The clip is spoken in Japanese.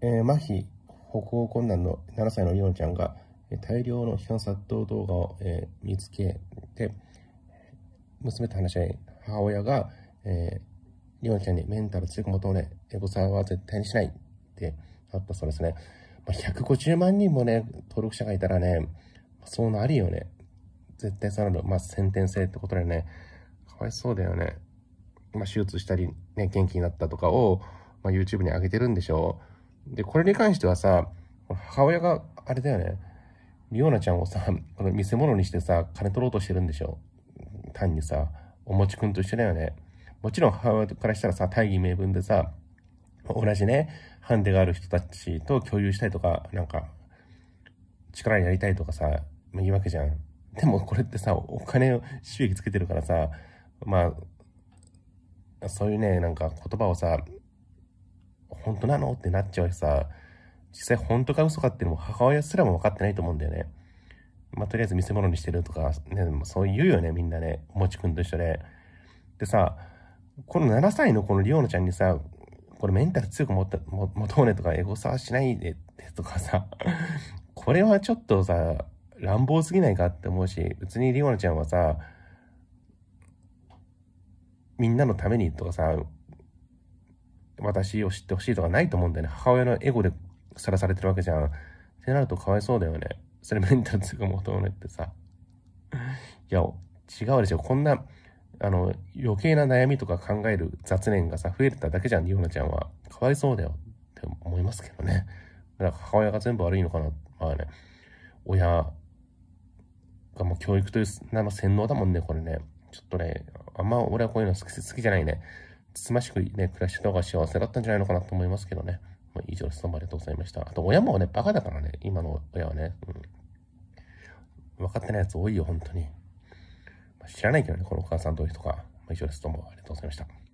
えー、麻痺、歩行困難の7歳のリオンちゃんが、大量の批判殺到動画を、えー、見つけて、娘と話し合い、母親が、えー、リオンちゃんにメンタル強く求とね、エゴサは絶対にしないってあったそうですね。まあ、150万人もね、登録者がいたらね、そうなるよね。絶対さらに、まあ、先天性ってことでね、かわいそうだよね。まあ、手術したり、ね、元気になったとかを、まあ、YouTube に上げてるんでしょう。で、これに関してはさ、母親が、あれだよね、リオナちゃんをさ、こ の見せ物にしてさ、金取ろうとしてるんでしょ。単にさ、おもちくんと一緒だよね。もちろん母親からしたらさ、大義名分でさ、同じね、ハンデがある人たちと共有したいとか、なんか、力になりたいとかさ、いいわけじゃん。でもこれってさ、お金を収益つけてるからさ、まあ、そういうね、なんか言葉をさ、本当なのってなっちゃうしさ、実際本当か嘘かっていうのも母親すらも分かってないと思うんだよね。まあ、とりあえず見せ物にしてるとか、ね、そう言うよね、みんなね。おもちくんと一緒で。でさ、この7歳のこのリオナちゃんにさ、これメンタル強く持った持とうねとか、エゴサはしないでとかさ、これはちょっとさ、乱暴すぎないかって思うし、別にリオナちゃんはさ、みんなのためにとかさ、私を知ってほしいとかないと思うんだよね。母親のエゴでさらされてるわけじゃん。ってなるとかわいそうだよね。それメンタル強く求めってさ。いや、違うでしょ。こんな、あの、余計な悩みとか考える雑念がさ、増えただけじゃん、オナちゃんは。かわいそうだよって思いますけどね。だから母親が全部悪いのかな。まあね、親がもう教育という名の洗脳だもんね、これね。ちょっとね、あんま俺はこういうの好き好きじゃないね。つましくね、暮らしてた方が幸せだったんじゃないのかなと思いますけどね。まあ、以上です。どうもありがとうございました。あと、親もね、バカだからね、今の親はね。うん、分かってないやつ多いよ、本当に。まあ、知らないけどね、このお母さん同意とか。まあ、以上です。どうもありがとうございました。